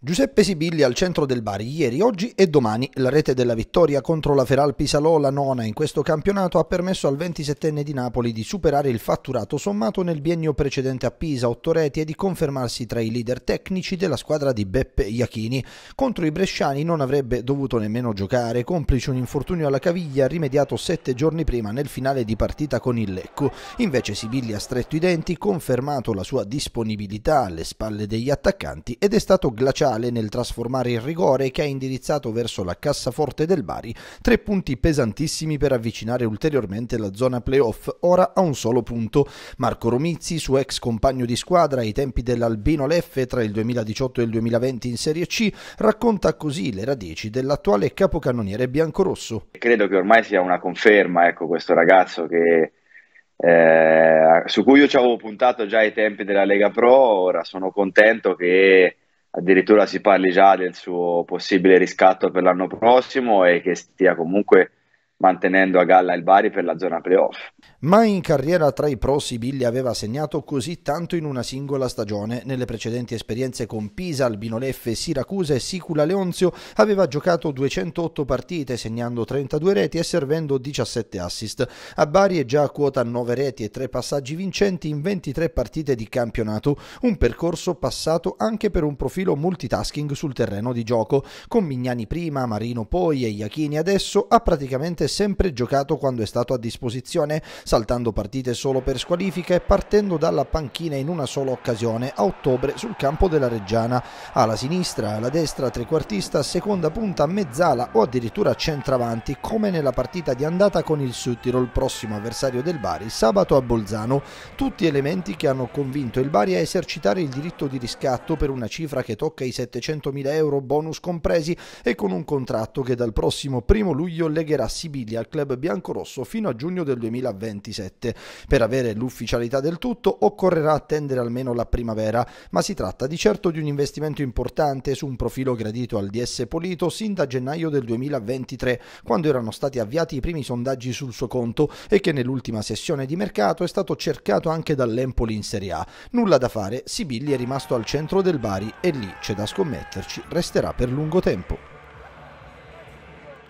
Giuseppe Sibilli al centro del Bari ieri, oggi e domani. La rete della vittoria contro la Feral Pisalò, la nona in questo campionato, ha permesso al 27enne di Napoli di superare il fatturato sommato nel biennio precedente a Pisa, otto reti, e di confermarsi tra i leader tecnici della squadra di Beppe Iachini. Contro i bresciani non avrebbe dovuto nemmeno giocare, complice un infortunio alla caviglia rimediato sette giorni prima nel finale di partita con il Lecco. Invece Sibilli ha stretto i denti, confermato la sua disponibilità alle spalle degli attaccanti ed è stato glaciato locale nel trasformare il rigore che ha indirizzato verso la cassaforte del Bari, tre punti pesantissimi per avvicinare ulteriormente la zona playoff, ora a un solo punto. Marco Romizzi, suo ex compagno di squadra ai tempi dell'Albino Leffe tra il 2018 e il 2020 in Serie C, racconta così le radici dell'attuale capocannoniere biancorosso. Credo che ormai sia una conferma ecco, questo ragazzo che eh, su cui io ci avevo puntato già ai tempi della Lega Pro, ora sono contento che addirittura si parli già del suo possibile riscatto per l'anno prossimo e che stia comunque mantenendo a galla il Bari per la zona playoff. Mai in carriera tra i pro Sibiglia aveva segnato così tanto in una singola stagione. Nelle precedenti esperienze con Pisa, Albino Leffe, Siracusa e Sicula Leonzio aveva giocato 208 partite segnando 32 reti e servendo 17 assist. A Bari è già a quota 9 reti e 3 passaggi vincenti in 23 partite di campionato, un percorso passato anche per un profilo multitasking sul terreno di gioco. Con Mignani prima, Marino poi e Iachini adesso ha praticamente sempre giocato quando è stato a disposizione, saltando partite solo per squalifica e partendo dalla panchina in una sola occasione a ottobre sul campo della Reggiana. Alla sinistra, alla destra, trequartista, seconda punta, mezzala o addirittura centravanti, come nella partita di andata con il Sud Tirol, prossimo avversario del Bari, sabato a Bolzano. Tutti elementi che hanno convinto il Bari a esercitare il diritto di riscatto per una cifra che tocca i 700.000 euro bonus compresi e con un contratto che dal prossimo primo luglio legherà Sibilla Siviglia al club biancorosso fino a giugno del 2027. Per avere l'ufficialità del tutto occorrerà attendere almeno la primavera, ma si tratta di certo di un investimento importante su un profilo gradito al DS Polito sin da gennaio del 2023, quando erano stati avviati i primi sondaggi sul suo conto e che nell'ultima sessione di mercato è stato cercato anche dall'Empoli in Serie A. Nulla da fare, Sibilli è rimasto al centro del Bari e lì c'è da scommetterci, resterà per lungo tempo.